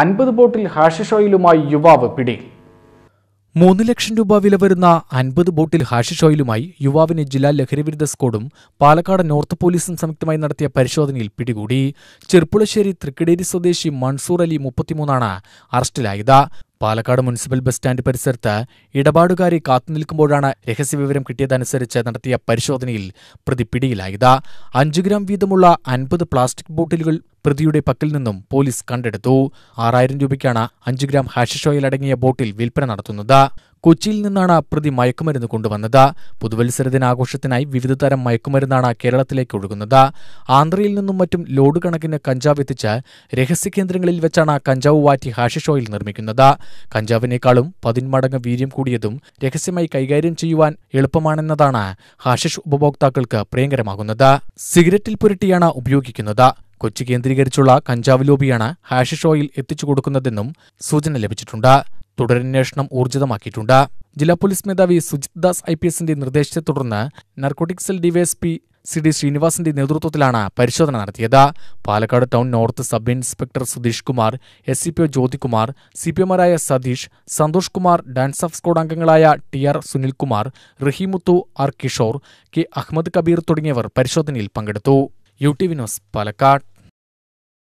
അൻപത് ബോട്ടിൽ ഹാഷിഷ് ഓയിലുമായി യുവാവ് പിടിയിൽ മൂന്ന് ലക്ഷം രൂപ വില വരുന്ന അൻപത് ബോട്ടിൽ ഹാഷിഷ് ഓയിലുമായി യുവാവിനെ ജില്ലാ ലഹരിവിരുദ്ധ സ്കോഡും പാലക്കാട് നോർത്ത് പോലീസും സംയുക്തമായി നടത്തിയ പരിശോധനയിൽ പിടികൂടി ചെർപ്പുളശ്ശേരി തൃക്കടേരി സ്വദേശി മൺസൂർ അലി മുപ്പത്തിമൂന്നാണ് അറസ്റ്റിലായത് പാലക്കാട് മുനിസിപ്പൽ ബസ് സ്റ്റാൻഡ് പരിസരത്ത് ഇടപാടുകാരി കാത്തുനിൽക്കുമ്പോഴാണ് രഹസ്യവിവരം കിട്ടിയതനുസരിച്ച് നടത്തിയ പരിശോധനയിൽ പ്രതി പിടിയിലായത് അഞ്ചു ഗ്രാം വീതമുള്ള അൻപത് പ്ലാസ്റ്റിക് ബോട്ടിലുകൾ പ്രതിയുടെ പക്കൽ നിന്നും പോലീസ് കണ്ടെടുത്തു ആറായിരം രൂപയ്ക്കാണ് അഞ്ചു ഗ്രാം ഹാഷിഷോയിൽ അടങ്ങിയ ബോട്ടിൽ വിൽപ്പന നടത്തുന്നത് കൊച്ചിയിൽ നിന്നാണ് പ്രതി മയക്കുമരുന്ന് കൊണ്ടുവന്നത് പുതുവത്സര ദിനാഘോഷത്തിനായി വിവിധ തരം മയക്കുമരുന്നാണ് കേരളത്തിലേക്ക് ഒഴുകുന്നത് ആന്ധ്രയിൽ നിന്നും മറ്റും ലോഡ് കണക്കിന് കഞ്ചാവ് എത്തിച്ച് രഹസ്യ കേന്ദ്രങ്ങളിൽ വെച്ചാണ് കഞ്ചാവ് വാറ്റി ഹാഷിഷ് ഓയിൽ നിർമ്മിക്കുന്നത് കഞ്ചാവിനേക്കാളും പതിന്മടങ്ങ് വീര്യം കൂടിയതും രഹസ്യമായി കൈകാര്യം ചെയ്യുവാൻ എളുപ്പമാണെന്നതാണ് ഹാഷിഷ് ഉപഭോക്താക്കൾക്ക് പ്രിയങ്കരമാകുന്നത് സിഗരറ്റിൽ പുരട്ടിയാണ് ഉപയോഗിക്കുന്നത് കൊച്ചി കേന്ദ്രീകരിച്ചുള്ള കഞ്ചാവ് ലോബിയാണ് ഹാഷിഷ് ഓയിൽ എത്തിച്ചു കൊടുക്കുന്നതെന്നും സൂചന ലഭിച്ചിട്ടുണ്ട് തുടരന്വേഷണം ഊർജിതമാക്കിയിട്ടുണ്ട് ജില്ലാ പോലീസ് മേധാവി സുജിത് ദാസ് ഐ പി എസിന്റെ നിർദ്ദേശത്തെ തുടർന്ന് narcotic cell DYSP C D ശ്രീനിവാസിന്റെ നേതൃത്വത്തിലാണ് പരിശോധന നടത്തിയത് Palakkad town north sub inspector Sudheesh Kumar S C P O Jyothikumar C P എമാരായ Satheesh Santhosh Kumar DANSAF squad അംഗങ്ങളായ T R Sunilkumar Raheemuthu R Kishore K Ahammed Kabeer തുടങ്ങിയവർ പരിശോധനയിൽ പങ്കെടുത്തു യു ടി വിനോസ് ന്യൂസ് പാലക്കാട്